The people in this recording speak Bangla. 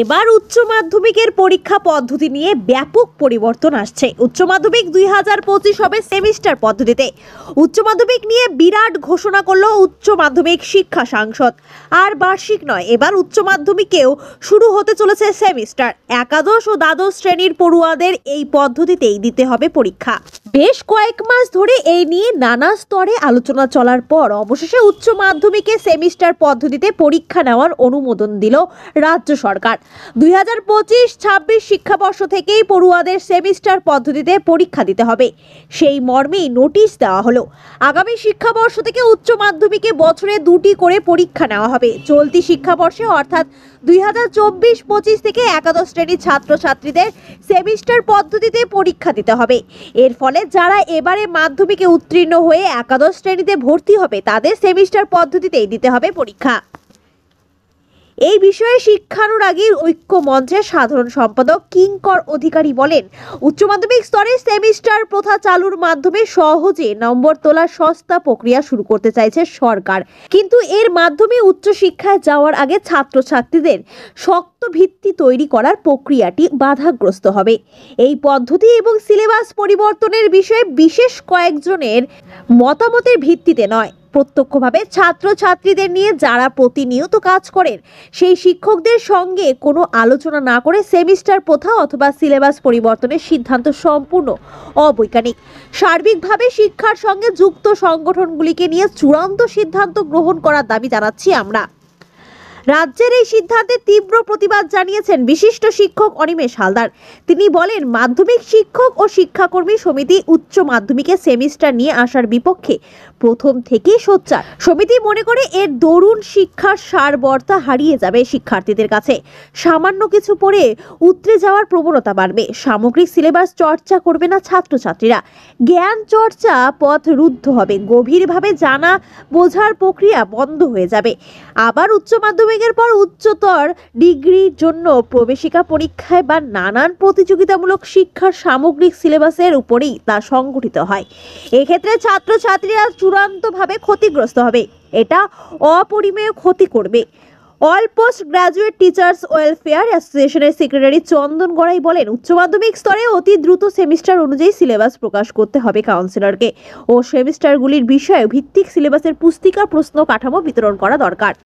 এবার উচ্চ মাধ্যমিকের পরীক্ষা পদ্ধতি নিয়ে ব্যাপক পরিবর্তন আসছে উচ্চ মাধ্যমিক দুই হাজার পঁচিশ হবে সেমিস্টার পদ্ধতিতে উচ্চ মাধ্যমিক নিয়ে বিরাট ঘোষণা করলো উচ্চ মাধ্যমিক শিক্ষা সাংসদ আর বার্ষিক নয় এবার উচ্চ মাধ্যমিকেও শুরু হতে চলেছে সেমিস্টার একাদশ ও দ্বাদশ শ্রেণীর পড়ুয়াদের এই পদ্ধতিতেই দিতে হবে পরীক্ষা বেশ কয়েক মাস ধরে এই নিয়ে নানা স্তরে আলোচনা চলার পর অবশেষে উচ্চ মাধ্যমিকে সেমিস্টার পদ্ধতিতে পরীক্ষা নেওয়ার অনুমোদন দিল রাজ্য সরকার দুই হাজার পঁচিশ ছাব্বিশ শিক্ষাবর্ষ থেকেই পড়ুয়াদের সেমিস্টার পদ্ধতিতে পরীক্ষা দিতে হবে সেই মর্মেই নোটিশ দেওয়া হলো আগামী শিক্ষাবর্ষ থেকে উচ্চ মাধ্যমিকে বছরে দুটি করে পরীক্ষা নেওয়া হবে চলতি শিক্ষাবর্ষে অর্থাৎ দুই হাজার চব্বিশ পঁচিশ থেকে একাদশ শ্রেণীর ছাত্রছাত্রীদের সেমিস্টার পদ্ধতিতে পরীক্ষা দিতে হবে এর ফলে যারা এবারে মাধ্যমিকে উত্তীর্ণ হয়ে একাদশ শ্রেণীতে ভর্তি হবে তাদের সেমিস্টার পদ্ধতিতেই দিতে হবে পরীক্ষা এই বিষয়ে শিক্ষানুরাগীর ঐক্য মঞ্চের সাধারণ সম্পাদক কিঙ্কর অধিকারী বলেন উচ্চ মাধ্যমিক স্তরে সেমিস্টার প্রথা চালুর মাধ্যমে সহজে নম্বর তোলার সস্তা প্রক্রিয়া শুরু করতে চাইছে সরকার কিন্তু এর মাধ্যমে উচ্চশিক্ষায় যাওয়ার আগে ছাত্রছাত্রীদের শক্ত ভিত্তি তৈরি করার প্রক্রিয়াটি বাধাগ্রস্ত হবে এই পদ্ধতি এবং সিলেবাস পরিবর্তনের বিষয়ে বিশেষ কয়েকজনের মতামতের ভিত্তিতে নয় প্রত্যক্ষভাবে ছাত্রছাত্রীদের নিয়ে যারা প্রতিনিয়ত কাজ করেন সেই শিক্ষকদের সঙ্গে কোনো আলোচনা না করে সেমিস্টার প্রথা অথবা সিলেবাস পরিবর্তনের সিদ্ধান্ত সম্পূর্ণ অবৈজ্ঞানিক সার্বিকভাবে শিক্ষার সঙ্গে যুক্ত সংগঠনগুলিকে নিয়ে চূড়ান্ত সিদ্ধান্ত গ্রহণ করার দাবি জানাচ্ছি আমরা রাজ্যের এই সিদ্ধান্তে তীব্র প্রতিবাদ জানিয়েছেন বিশিষ্ট শিক্ষক অনিমেষ হালদার তিনি বলেন মাধ্যমিক শিক্ষক ও শিক্ষাকর্মী সমিতি উচ্চ মাধ্যমিকে সেমিস্টার নিয়ে আসার বিপক্ষে প্রথম থেকেই সোচ্চার সমিতি মনে করে এর দরুন শিক্ষার সারবর্তা হারিয়ে যাবে শিক্ষার্থীদের কাছে সামান্য কিছু পড়ে উতরে যাওয়ার প্রবণতা বাড়বে সামগ্রিক সিলেবাস চর্চা করবে না ছাত্রছাত্রীরা জ্ঞান চর্চা পথ রুদ্ধ হবে গভীরভাবে জানা বোঝার প্রক্রিয়া বন্ধ হয়ে যাবে আবার উচ্চ মাধ্যমিক মাধ্যমিকের পর উচ্চতর ডিগ্রির জন্য প্রবেশিকা পরীক্ষায় বা নানান প্রতিযোগিতামূলক শিক্ষার সামগ্রিক সিলেবাসের উপরেই তা সংগঠিত হয় এক্ষেত্রে ছাত্রছাত্রীরা চূড়ান্তভাবে ক্ষতিগ্রস্ত হবে এটা অপরিমেয় ক্ষতি করবে all post graduate teachers welfare অ্যাসোসিয়েশনের সেক্রেটারি চন্দন গড়াই বলেন উচ্চ মাধ্যমিক স্তরে অতি দ্রুত সেমিস্টার অনুযায়ী সিলেবাস প্রকাশ করতে হবে কাউন্সিলরকে ও সেমিস্টারগুলির বিষয়ে ভিত্তিক সিলেবাসের পুস্তিকা প্রশ্ন কাঠামো বিতরণ করা দরকার